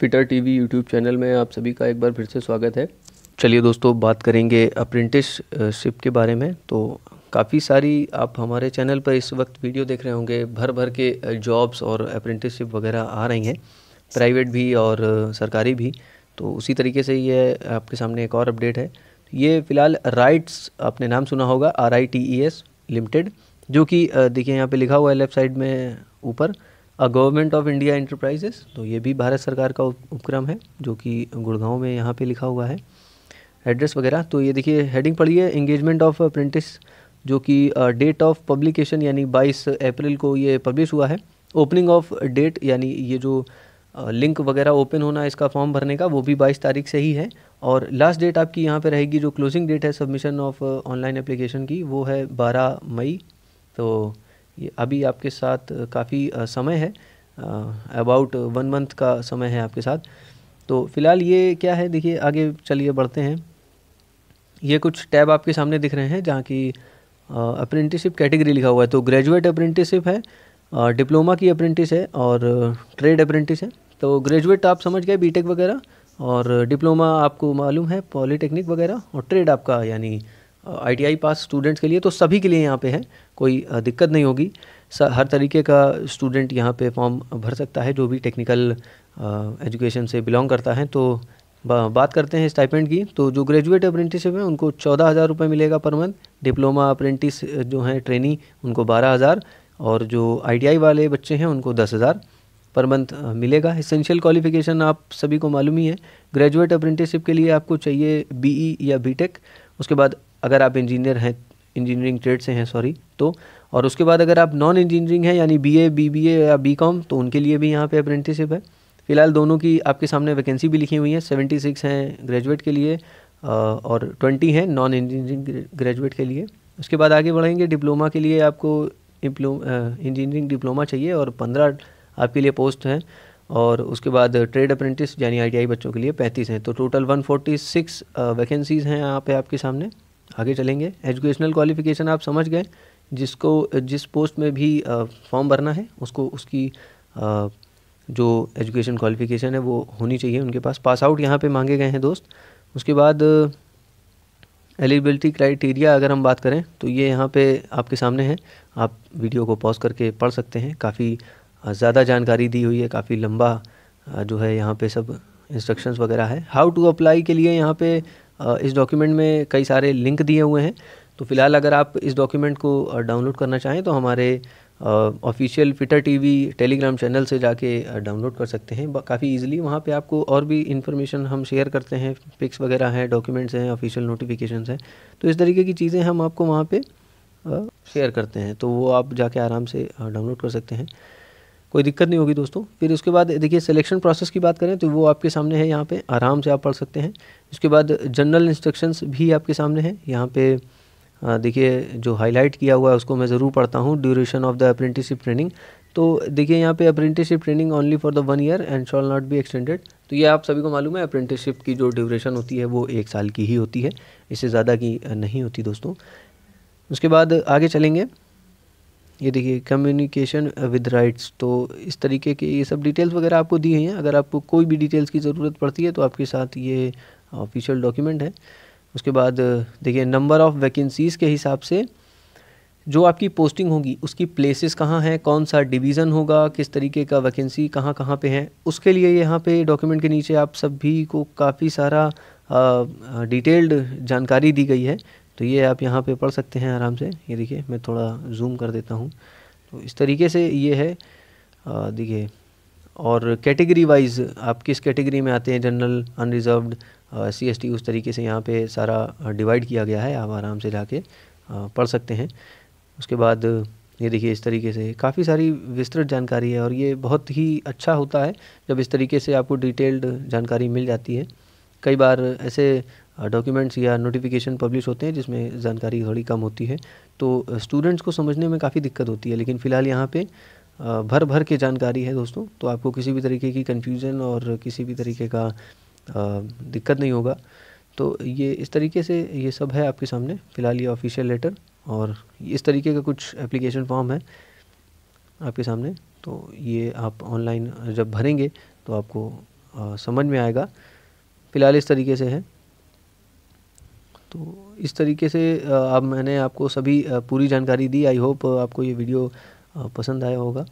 fitter TV YouTube channel में आप सभी का एक बार फिर से स्वागत है चलिए दोस्तों बात करेंगे अप्रेंटिसशिप के बारे में तो काफ़ी सारी आप हमारे चैनल पर इस वक्त वीडियो देख रहे होंगे भर भर के जॉब्स और अप्रेंटिसशिप वगैरह आ रही हैं प्राइवेट भी और सरकारी भी तो उसी तरीके से ये आपके सामने एक और अपडेट है ये फ़िलहाल राइट्स आपने नाम सुना होगा R I T E S limited जो कि देखिए यहाँ पे लिखा हुआ है लेफ्ट साइड में ऊपर a government of India enterprises तो ये भी भारत सरकार का उपक्रम है जो कि गुड़गांव में यहाँ पे लिखा हुआ है एड्रेस वगैरह तो ये देखिए हेडिंग पढ़िए इंगेजमेंट ऑफ अप्रेंटिस जो कि डेट ऑफ पब्लिकेशन यानी 22 अप्रैल को ये पब्लिश हुआ है ओपनिंग ऑफ डेट यानी ये जो लिंक वगैरह ओपन होना इसका फॉर्म भरने का वो भी 22 तारीख से ही है और लास्ट डेट आपकी यहाँ पे रहेगी जो क्लोजिंग डेट है सबमिशन ऑफ ऑनलाइन एप्लीकेशन की वो है 12 मई तो ये अभी आपके साथ काफ़ी समय है अबाउट वन मंथ का समय है आपके साथ तो फ़िलहाल ये क्या है देखिए आगे चलिए बढ़ते हैं ये कुछ टैब आपके सामने दिख रहे हैं जहाँ की अप्रेंटिसिप कैटेगरी लिखा हुआ है तो ग्रेजुएट अप्रेंटिसिप है डिप्लोमा की अप्रेंटिस है और ट्रेड अप्रेंटिस है तो ग्रेजुएट आप समझ गए बीटेक वगैरह और डिप्लोमा आपको मालूम है पॉलीटेक्निक वगैरह और ट्रेड आपका यानी आई पास स्टूडेंट्स के लिए तो सभी के लिए यहाँ पे है कोई दिक्कत नहीं होगी हर तरीके का स्टूडेंट यहाँ पे फॉर्म भर सकता है जो भी टेक्निकल एजुकेशन से बिलोंग करता है तो बा, बात करते हैं स्टाइपेंट की तो जो ग्रेजुएट अप्रेंटिसशिप हैं उनको चौदह हज़ार रुपये मिलेगा पर मंथ डिप्लोमा अप्रेंटिस जो हैं ट्रेनी उनको बारह हज़ार और जो आई वाले बच्चे हैं उनको दस हज़ार पर मंथ मिलेगा इसेंशियल क्वालिफिकेशन आप सभी को मालूम ही है ग्रेजुएट अप्रेंटिसशिप के लिए आपको चाहिए बीई e या बीटेक उसके बाद अगर आप इंजीनियर हैं इंजीनियरिंग ट्रेड से हैं सॉरी तो और उसके बाद अगर आप नॉन इंजीनियरिंग हैं यानी बीए बीबीए या बीकॉम तो उनके लिए भी यहाँ पे अप्रेंटिसिप है फिलहाल दोनों की आपके सामने वैकेंसी भी लिखी हुई है सेवेंटी सिक्स हैं ग्रेजुएट के लिए और ट्वेंटी हैं नॉन इंजीनियरिंग ग्रेजुएट के लिए उसके बाद आगे बढ़ेंगे डिप्लोमा के लिए आपको इंजीनियरिंग डिप्लोमा चाहिए और पंद्रह आपके लिए पोस्ट हैं और उसके बाद ट्रेड अप्रेंटिस यानी आईटीआई बच्चों के लिए पैंतीस हैं तो total one forty six vacancies हैं यहाँ पे आपके सामने आगे चलेंगे एजुकेशनल क्वालिफिकेशन आप समझ गए जिसको जिस पोस्ट में भी फॉर्म भरना है उसको उसकी आ, जो एजुकेशन क्वालिफिकेशन है वो होनी चाहिए उनके पास पास आउट यहाँ पे मांगे गए हैं दोस्त उसके बाद एलिजिबिलिटी क्राइटेरिया अगर हम बात करें तो ये यहाँ पे आपके सामने है आप वीडियो को पॉज करके पढ़ सकते हैं काफ़ी ज़्यादा जानकारी दी हुई है काफ़ी लंबा जो है यहाँ पे सब इंस्ट्रक्शंस वगैरह है हाउ टू अप्लाई के लिए यहाँ पे इस डॉक्यूमेंट में कई सारे लिंक दिए हुए हैं तो फ़िलहाल अगर आप इस डॉक्यूमेंट को डाउनलोड करना चाहें तो हमारे official fitter TV Telegram channel से जाके डाउनलोड कर सकते हैं काफ़ी इजीली वहाँ पे आपको और भी इन्फॉर्मेशन हम शेयर करते हैं पिक्स वगैरह हैं डॉक्यूमेंट्स हैं ऑफिशियल नोटिफिकेशन हैं तो इस तरीके की चीज़ें हम आपको वहाँ पर शेयर करते हैं तो वो आप जाके आराम से डाउनलोड कर सकते हैं कोई दिक्कत नहीं होगी दोस्तों फिर उसके बाद देखिए सिलेक्शन प्रोसेस की बात करें तो वो आपके सामने है यहाँ पे आराम से आप पढ़ सकते हैं उसके बाद जनरल इंस्ट्रक्शंस भी आपके सामने हैं यहाँ पे देखिए जो हाईलाइट किया हुआ है उसको मैं ज़रूर पढ़ता हूँ duration of the apprenticeship training तो देखिए यहाँ पे apprenticeship training only for the one year and shall not be extended तो ये आप सभी को मालूम है अप्रेंटिसशिप की जो ड्यूरेशन होती है वो एक साल की ही होती है इससे ज़्यादा की नहीं होती दोस्तों उसके बाद आगे चलेंगे ये देखिए कम्युनिकेशन विद राइट्स तो इस तरीके के ये सब डिटेल्स वगैरह आपको दी हुई हैं अगर आपको कोई भी डिटेल्स की ज़रूरत पड़ती है तो आपके साथ ये ऑफिशियल डॉक्यूमेंट है उसके बाद देखिए नंबर ऑफ़ वैकेंसीज़ के हिसाब से जो आपकी पोस्टिंग होगी उसकी प्लेसेस कहाँ हैं कौन सा डिवीज़न होगा किस तरीके का वैकेंसी कहाँ कहाँ पे है उसके लिए यहाँ पे डॉक्यूमेंट के नीचे आप सभी को काफ़ी सारा डिटेल्ड जानकारी दी गई है तो ये आप यहाँ पे पढ़ सकते हैं आराम से ये देखिए मैं थोड़ा जूम कर देता हूँ तो इस तरीके से ये है देखिए और कैटेगरी वाइज आप किस कैटेगरी में आते हैं general unreserved C S T उस तरीके से यहाँ पे सारा डिवाइड किया गया है आप आराम से जाके पढ़ सकते हैं उसके बाद ये देखिए इस तरीके से काफ़ी सारी विस्तृत जानकारी है और ये बहुत ही अच्छा होता है जब इस तरीके से आपको डिटेल्ड जानकारी मिल जाती है कई बार ऐसे डॉक्यूमेंट्स या नोटिफिकेशन पब्लिश होते हैं जिसमें जानकारी थोड़ी कम होती है तो स्टूडेंट्स को समझने में काफ़ी दिक्कत होती है लेकिन फ़िलहाल यहाँ पे भर भर के जानकारी है दोस्तों तो आपको किसी भी तरीके की कन्फ्यूज़न और किसी भी तरीके का दिक्कत नहीं होगा तो ये इस तरीके से ये सब है आपके सामने फ़िलहाल ये ऑफिशियल लेटर और इस तरीके का कुछ एप्लीकेशन फॉर्म है आपके सामने तो ये आप ऑनलाइन जब भरेंगे तो आपको समझ में आएगा फ़िलहाल इस तरीके से है तो इस तरीके से अब मैंने आपको सभी पूरी जानकारी दी आई होप आपको ये वीडियो पसंद आया होगा